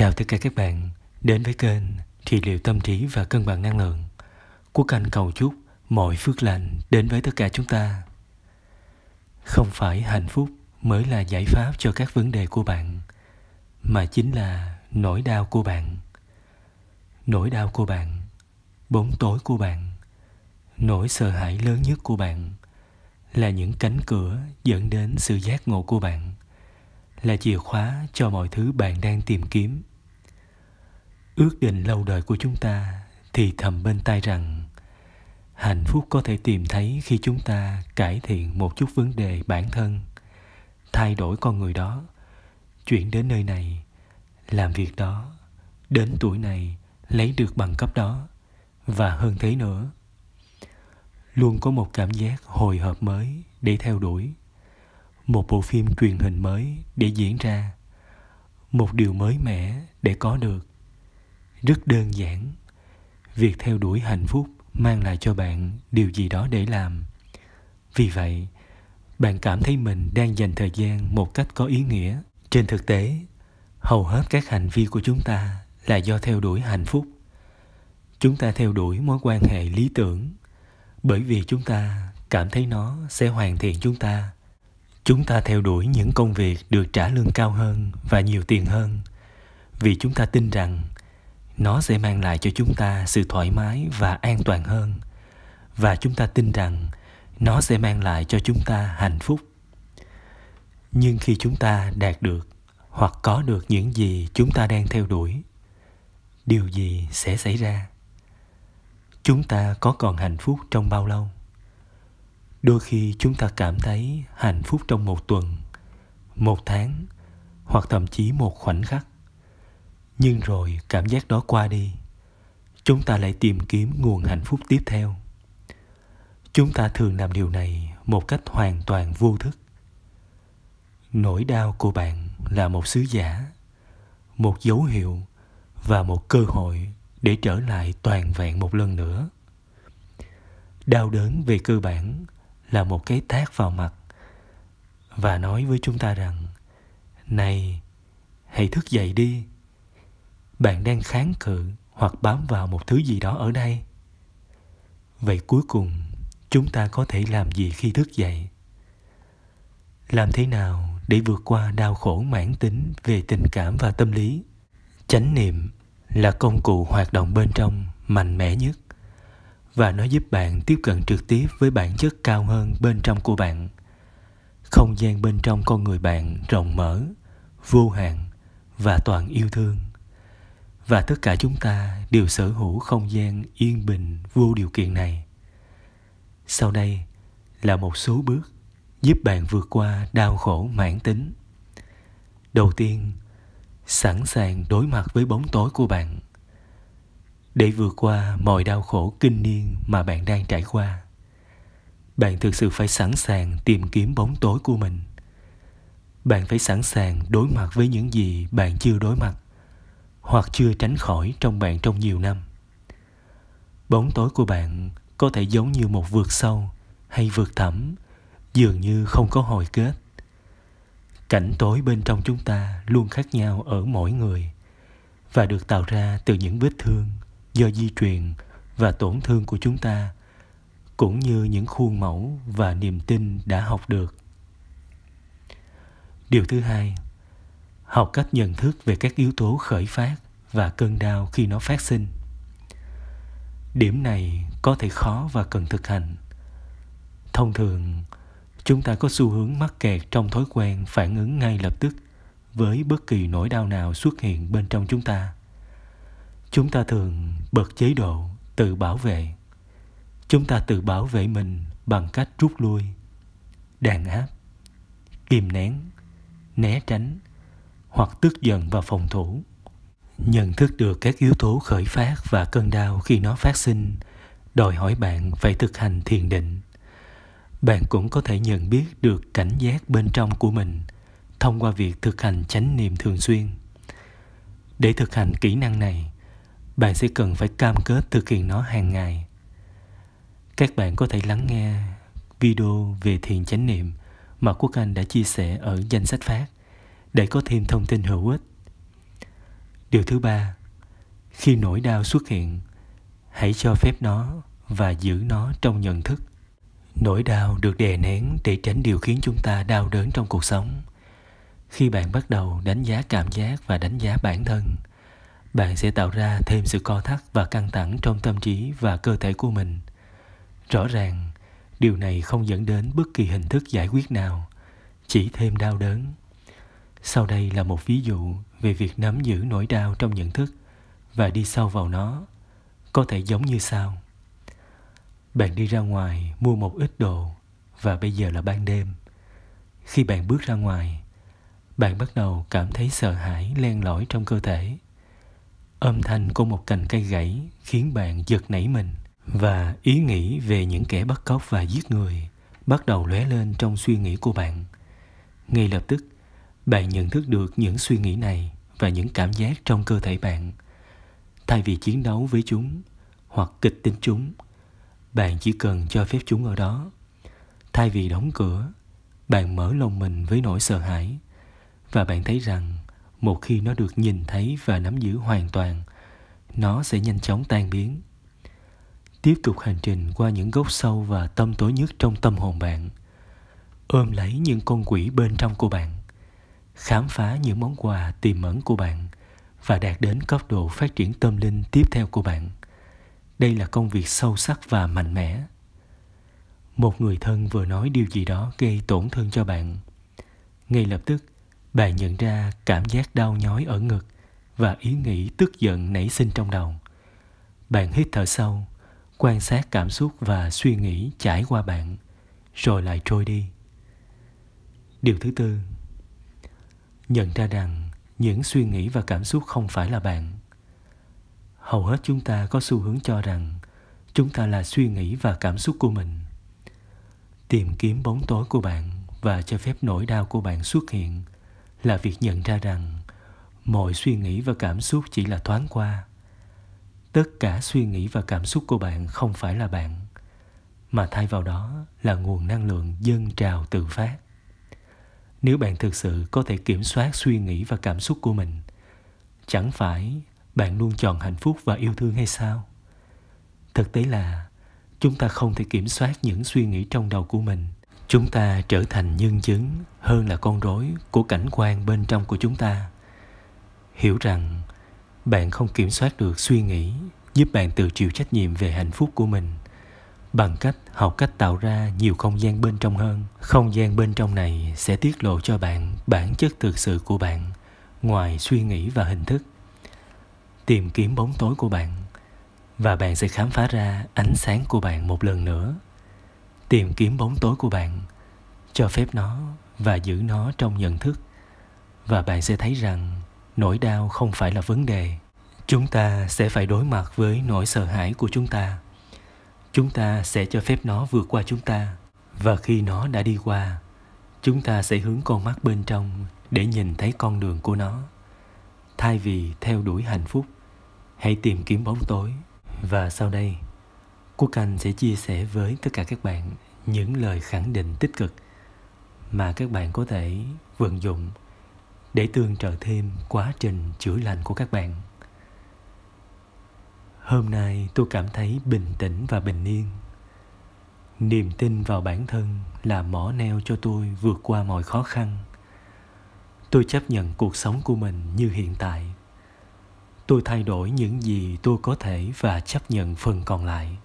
Chào tất cả các bạn đến với kênh Trị liệu tâm trí và cân bằng năng lượng. của Anh cầu chúc mọi phước lành đến với tất cả chúng ta. Không phải hạnh phúc mới là giải pháp cho các vấn đề của bạn, mà chính là nỗi đau của bạn. Nỗi đau của bạn, bóng tối của bạn, nỗi sợ hãi lớn nhất của bạn là những cánh cửa dẫn đến sự giác ngộ của bạn là chìa khóa cho mọi thứ bạn đang tìm kiếm ước định lâu đời của chúng ta thì thầm bên tai rằng hạnh phúc có thể tìm thấy khi chúng ta cải thiện một chút vấn đề bản thân thay đổi con người đó chuyển đến nơi này làm việc đó đến tuổi này lấy được bằng cấp đó và hơn thế nữa luôn có một cảm giác hồi hộp mới để theo đuổi một bộ phim truyền hình mới để diễn ra một điều mới mẻ để có được rất đơn giản việc theo đuổi hạnh phúc mang lại cho bạn điều gì đó để làm vì vậy bạn cảm thấy mình đang dành thời gian một cách có ý nghĩa trên thực tế hầu hết các hành vi của chúng ta là do theo đuổi hạnh phúc chúng ta theo đuổi mối quan hệ lý tưởng bởi vì chúng ta cảm thấy nó sẽ hoàn thiện chúng ta chúng ta theo đuổi những công việc được trả lương cao hơn và nhiều tiền hơn vì chúng ta tin rằng nó sẽ mang lại cho chúng ta sự thoải mái và an toàn hơn và chúng ta tin rằng nó sẽ mang lại cho chúng ta hạnh phúc nhưng khi chúng ta đạt được hoặc có được những gì chúng ta đang theo đuổi điều gì sẽ xảy ra chúng ta có còn hạnh phúc trong bao lâu đôi khi chúng ta cảm thấy hạnh phúc trong một tuần một tháng hoặc thậm chí một khoảnh khắc nhưng rồi cảm giác đó qua đi chúng ta lại tìm kiếm nguồn hạnh phúc tiếp theo chúng ta thường làm điều này một cách hoàn toàn vô thức nỗi đau của bạn là một sứ giả một dấu hiệu và một cơ hội để trở lại toàn vẹn một lần nữa đau đớn về cơ bản là một cái tác vào mặt và nói với chúng ta rằng này hãy thức dậy đi bạn đang kháng cự hoặc bám vào một thứ gì đó ở đây vậy cuối cùng chúng ta có thể làm gì khi thức dậy làm thế nào để vượt qua đau khổ mãn tính về tình cảm và tâm lý chánh niệm là công cụ hoạt động bên trong mạnh mẽ nhất và nó giúp bạn tiếp cận trực tiếp với bản chất cao hơn bên trong của bạn không gian bên trong con người bạn rộng mở vô hạn và toàn yêu thương và tất cả chúng ta đều sở hữu không gian yên bình vô điều kiện này sau đây là một số bước giúp bạn vượt qua đau khổ mãn tính đầu tiên sẵn sàng đối mặt với bóng tối của bạn để vượt qua mọi đau khổ kinh niên mà bạn đang trải qua bạn thực sự phải sẵn sàng tìm kiếm bóng tối của mình bạn phải sẵn sàng đối mặt với những gì bạn chưa đối mặt hoặc chưa tránh khỏi trong bạn trong nhiều năm bóng tối của bạn có thể giống như một vượt sâu hay vượt thẳm dường như không có hồi kết cảnh tối bên trong chúng ta luôn khác nhau ở mỗi người và được tạo ra từ những vết thương do di truyền và tổn thương của chúng ta cũng như những khuôn mẫu và niềm tin đã học được điều thứ hai học cách nhận thức về các yếu tố khởi phát và cơn đau khi nó phát sinh điểm này có thể khó và cần thực hành thông thường chúng ta có xu hướng mắc kẹt trong thói quen phản ứng ngay lập tức với bất kỳ nỗi đau nào xuất hiện bên trong chúng ta chúng ta thường bật chế độ tự bảo vệ chúng ta tự bảo vệ mình bằng cách rút lui đàn áp kìm nén né tránh hoặc tức giận và phòng thủ nhận thức được các yếu tố khởi phát và cơn đau khi nó phát sinh đòi hỏi bạn phải thực hành thiền định bạn cũng có thể nhận biết được cảnh giác bên trong của mình thông qua việc thực hành chánh niệm thường xuyên để thực hành kỹ năng này bạn sẽ cần phải cam kết thực hiện nó hàng ngày các bạn có thể lắng nghe video về thiền chánh niệm mà quốc anh đã chia sẻ ở danh sách phát để có thêm thông tin hữu ích. Điều thứ ba, khi nỗi đau xuất hiện, hãy cho phép nó và giữ nó trong nhận thức. Nỗi đau được đè nén để tránh điều khiến chúng ta đau đớn trong cuộc sống. Khi bạn bắt đầu đánh giá cảm giác và đánh giá bản thân, bạn sẽ tạo ra thêm sự co thắt và căng thẳng trong tâm trí và cơ thể của mình. Rõ ràng, điều này không dẫn đến bất kỳ hình thức giải quyết nào, chỉ thêm đau đớn. Sau đây là một ví dụ về việc nắm giữ nỗi đau trong nhận thức và đi sâu vào nó, có thể giống như sau. Bạn đi ra ngoài mua một ít đồ và bây giờ là ban đêm. Khi bạn bước ra ngoài, bạn bắt đầu cảm thấy sợ hãi len lỏi trong cơ thể. Âm thanh của một cành cây gãy khiến bạn giật nảy mình và ý nghĩ về những kẻ bắt cóc và giết người bắt đầu lóe lên trong suy nghĩ của bạn. Ngay lập tức, bạn nhận thức được những suy nghĩ này và những cảm giác trong cơ thể bạn thay vì chiến đấu với chúng hoặc kịch tính chúng bạn chỉ cần cho phép chúng ở đó thay vì đóng cửa bạn mở lòng mình với nỗi sợ hãi và bạn thấy rằng một khi nó được nhìn thấy và nắm giữ hoàn toàn nó sẽ nhanh chóng tan biến tiếp tục hành trình qua những gốc sâu và tâm tối nhất trong tâm hồn bạn ôm lấy những con quỷ bên trong của bạn khám phá những món quà tiềm ẩn của bạn và đạt đến cấp độ phát triển tâm linh tiếp theo của bạn đây là công việc sâu sắc và mạnh mẽ một người thân vừa nói điều gì đó gây tổn thương cho bạn ngay lập tức bạn nhận ra cảm giác đau nhói ở ngực và ý nghĩ tức giận nảy sinh trong đầu bạn hít thở sâu quan sát cảm xúc và suy nghĩ chảy qua bạn rồi lại trôi đi điều thứ tư nhận ra rằng những suy nghĩ và cảm xúc không phải là bạn hầu hết chúng ta có xu hướng cho rằng chúng ta là suy nghĩ và cảm xúc của mình tìm kiếm bóng tối của bạn và cho phép nỗi đau của bạn xuất hiện là việc nhận ra rằng mọi suy nghĩ và cảm xúc chỉ là thoáng qua tất cả suy nghĩ và cảm xúc của bạn không phải là bạn mà thay vào đó là nguồn năng lượng dâng trào tự phát nếu bạn thực sự có thể kiểm soát suy nghĩ và cảm xúc của mình chẳng phải bạn luôn chọn hạnh phúc và yêu thương hay sao thực tế là chúng ta không thể kiểm soát những suy nghĩ trong đầu của mình chúng ta trở thành nhân chứng hơn là con rối của cảnh quan bên trong của chúng ta hiểu rằng bạn không kiểm soát được suy nghĩ giúp bạn tự chịu trách nhiệm về hạnh phúc của mình bằng cách học cách tạo ra nhiều không gian bên trong hơn không gian bên trong này sẽ tiết lộ cho bạn bản chất thực sự của bạn ngoài suy nghĩ và hình thức tìm kiếm bóng tối của bạn và bạn sẽ khám phá ra ánh sáng của bạn một lần nữa tìm kiếm bóng tối của bạn cho phép nó và giữ nó trong nhận thức và bạn sẽ thấy rằng nỗi đau không phải là vấn đề chúng ta sẽ phải đối mặt với nỗi sợ hãi của chúng ta chúng ta sẽ cho phép nó vượt qua chúng ta và khi nó đã đi qua chúng ta sẽ hướng con mắt bên trong để nhìn thấy con đường của nó thay vì theo đuổi hạnh phúc hãy tìm kiếm bóng tối và sau đây quốc anh sẽ chia sẻ với tất cả các bạn những lời khẳng định tích cực mà các bạn có thể vận dụng để tương trợ thêm quá trình chữa lành của các bạn hôm nay tôi cảm thấy bình tĩnh và bình yên niềm tin vào bản thân là mỏ neo cho tôi vượt qua mọi khó khăn tôi chấp nhận cuộc sống của mình như hiện tại tôi thay đổi những gì tôi có thể và chấp nhận phần còn lại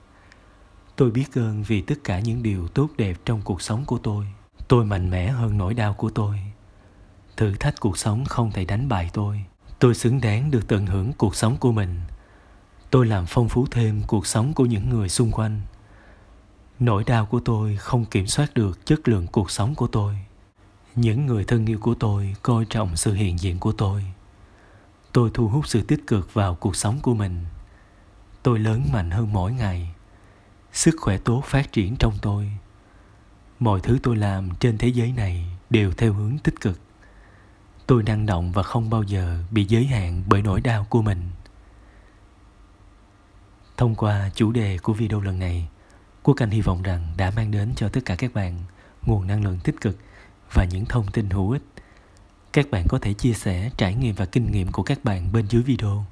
tôi biết ơn vì tất cả những điều tốt đẹp trong cuộc sống của tôi tôi mạnh mẽ hơn nỗi đau của tôi thử thách cuộc sống không thể đánh bại tôi tôi xứng đáng được tận hưởng cuộc sống của mình tôi làm phong phú thêm cuộc sống của những người xung quanh nỗi đau của tôi không kiểm soát được chất lượng cuộc sống của tôi những người thân yêu của tôi coi trọng sự hiện diện của tôi tôi thu hút sự tích cực vào cuộc sống của mình tôi lớn mạnh hơn mỗi ngày sức khỏe tốt phát triển trong tôi mọi thứ tôi làm trên thế giới này đều theo hướng tích cực tôi năng động và không bao giờ bị giới hạn bởi nỗi đau của mình Thông qua chủ đề của video lần này, Quốc Anh hy vọng rằng đã mang đến cho tất cả các bạn nguồn năng lượng tích cực và những thông tin hữu ích. Các bạn có thể chia sẻ trải nghiệm và kinh nghiệm của các bạn bên dưới video.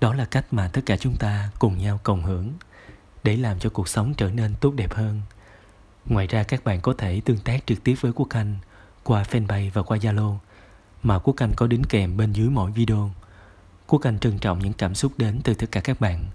Đó là cách mà tất cả chúng ta cùng nhau cộng hưởng để làm cho cuộc sống trở nên tốt đẹp hơn. Ngoài ra các bạn có thể tương tác trực tiếp với Quốc Anh qua fanpage và qua Zalo mà Quốc Anh có đính kèm bên dưới mỗi video. Quốc Anh trân trọng những cảm xúc đến từ tất cả các bạn –